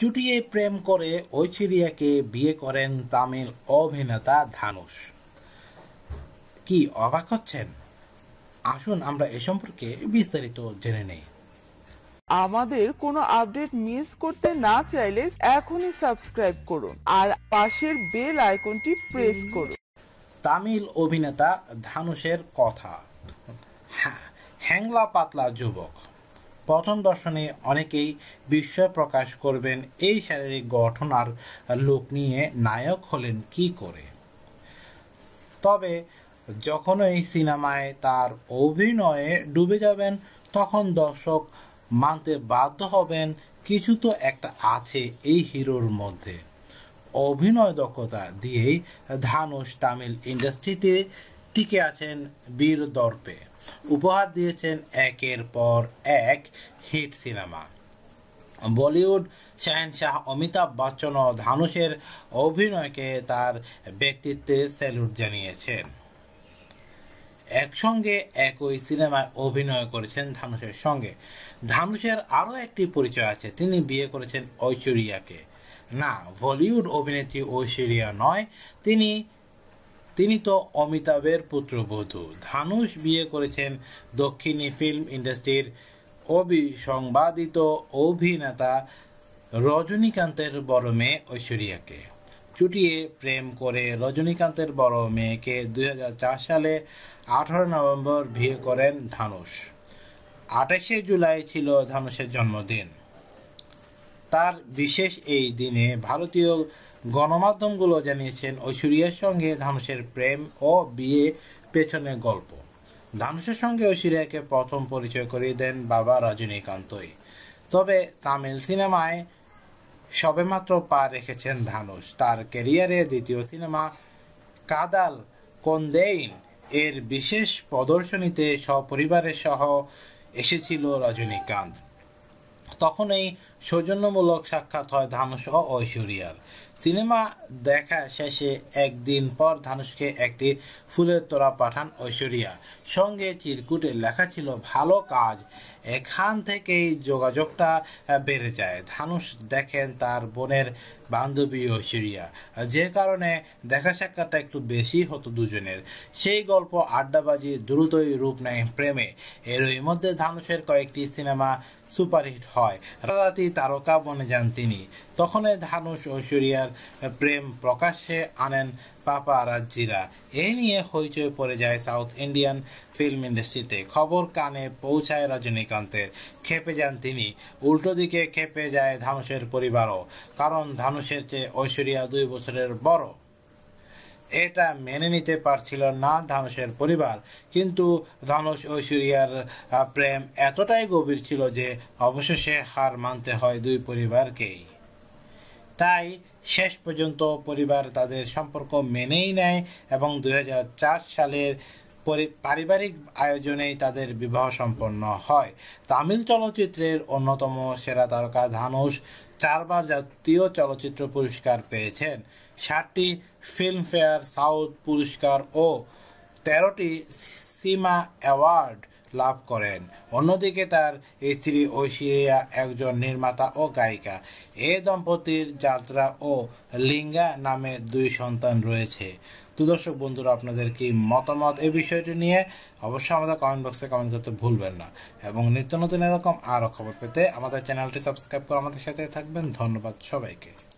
চুটিয়ে প্রেম করে ঐশ্বরিয়াকে বিয়ে করেন তামিল অভিনেতা ধানুষ কি অবাক হচ্ছেন আসুন আমরা এ সম্পর্কে বিস্তারিত জেনে নেই আমাদের কোনো আপডেট মিস করতে না চাইলে এখনই সাবস্ক্রাইব করুন আর পাশের বেল আইকনটি প্রেস করুন তামিল অভিনেতা ধানুষের কথা হ্যাঁ, হ্যাংলা পাতলা যুবক প্রথম দর্শনে অনেকেই বিস্ময় প্রকাশ করবেন এই শারীরিক গঠন আর লোক নিয়ে নায়ক হলেন কি করে তবে যখন এই সিনেমায় তার অভিনয়ে ডুবে যাবেন তখন দর্শক মানতে বাধ্য হবেন কিছু তো একটা আছে এই হিরোর মধ্যে অভিনয় দক্ষতা দিয়েই ধানুষ তামিল ইন্ডাস্ট্রিতে টিকে আছেন বীর দর্পে উপহার দিয়েছেন একের পর এক হিট সিনেমা বলিউড শাহেনশাহ অমিতাভ বচ্চন ও ধানুষের অভিনয়কে তার ব্যক্তিত্বে স্যালুট জানিয়েছেন একসঙ্গে একই সিনেমায় অভিনয় করেছেন ধানুষের সঙ্গে ধানুষের আরও একটি পরিচয় আছে তিনি বিয়ে করেছেন ঐশ্বরিয়াকে না বলিউড অভিনেত্রী ঐশ্বরিয়া নয় তিনি তিনি তো অমিতাভের পুত্রবধূ ধানুষ বিয়ে করেছেন দক্ষিণী ফিল্ম ইন্ডাস্ট্রির সংবাদিত অভিনেতা রজনীকান্তের বড় মেয়ে ঐশ্বরিয়াকে চুটিয়ে প্রেম করে রজনীকান্তের বড় মেয়েকে দুই সালে আঠারো নভেম্বর বিয়ে করেন ধানুষ আঠাশে জুলাই ছিল ধানুষের জন্মদিন তার বিশেষ এই দিনে ভারতীয় গণমাধ্যমগুলো জানিয়েছেন ঐশ্বরিয়ার সঙ্গে ধানুষের প্রেম ও বিয়ে পেছনে গল্প ধানুষের সঙ্গে ঐশ্বরিয়াকে প্রথম পরিচয় করিয়ে দেন বাবা রজনীকান্তই তবে তামিল সিনেমায় সবেমাত্র পা রেখেছেন ধানুষ তার ক্যারিয়ারে দ্বিতীয় সিনেমা কাদাল কোন্দেইন এর বিশেষ প্রদর্শনীতে সপরিবারের সহ এসেছিল রজনীকান্ত তখনই সৌজন্যমূলক সাক্ষাৎ হয় ধানুষ ও ঐশ্বরিয়ার সিনেমা দেখা শেষে একদিন পর ধানুষকে একটি ফুলের তোরা পাঠান ঐশ্বরিয়া সঙ্গে চিরকুটে লেখা ছিল ভালো কাজ এখান থেকেই যোগাযোগটা বেড়ে যায় ধানুষ দেখেন তার বোনের বান্ধবী ঐশ্বরিয়া যে কারণে দেখা সাক্ষাৎটা একটু বেশি হতো দুজনের সেই গল্প আড্ডাবাজি দ্রুতই রূপ নেয় প্রেমে এরই মধ্যে ধানুষের কয়েকটি সিনেমা সুপারহিট হয় রাতারাতি তারকা বনে যান তিনি তখনই ধানুষ ঐশ্বরিয়ার প্রেম প্রকাশ্যে আনেন পাপা রাজ্জিরা এ নিয়ে হইচই পড়ে যায় সাউথ ইন্ডিয়ান ফিল্ম ইন্ডাস্ট্রিতে খবর কানে পৌঁছায় রজনীকান্তের খেপে যান তিনি উল্টো দিকে খেপে যায় ধানুষের পরিবারও কারণ ধানুষের চেয়ে ঐশ্বরিয়া দুই বছরের বড় এটা মেনে নিতে পারছিল না ধানুষের পরিবার কিন্তু ধানুষ ঐশ্বরিয়ার প্রেম এতটাই গভীর ছিল যে অবশেষে হার মানতে হয় দুই পরিবারকেই তাই শেষ পর্যন্ত পরিবার তাদের সম্পর্ক মেনেই নেয় এবং দু সালের পারিবারিক আয়োজনেই তাদের বিবাহ সম্পন্ন হয় তামিল চলচ্চিত্রের অন্যতম সেরা তারকা ধানুষ চারবার জাতীয় চলচ্চিত্র পুরস্কার পেয়েছেন ষাটটি ফিল্মফেয়ার সাউথ পুরস্কার ও তেরোটি সিমা অ্যাওয়ার্ড লাভ করেন অন্যদিকে তার স্ত্রী ঐশ্বরিয়া একজন নির্মাতা ও গায়িকা এ দম্পতির যাত্রা ও লিঙ্গা নামে দুই সন্তান রয়েছে তো দর্শক বন্ধুরা আপনাদের কি মতামত এই বিষয়টি নিয়ে অবশ্যই আমাদের কমেন্ট বক্সে কমেন্ট করতে ভুলবেন না এবং নিত্য নতুন এরকম আরও খবর পেতে আমাদের চ্যানেলটি সাবস্ক্রাইব করে আমাদের সাথে থাকবেন ধন্যবাদ সবাইকে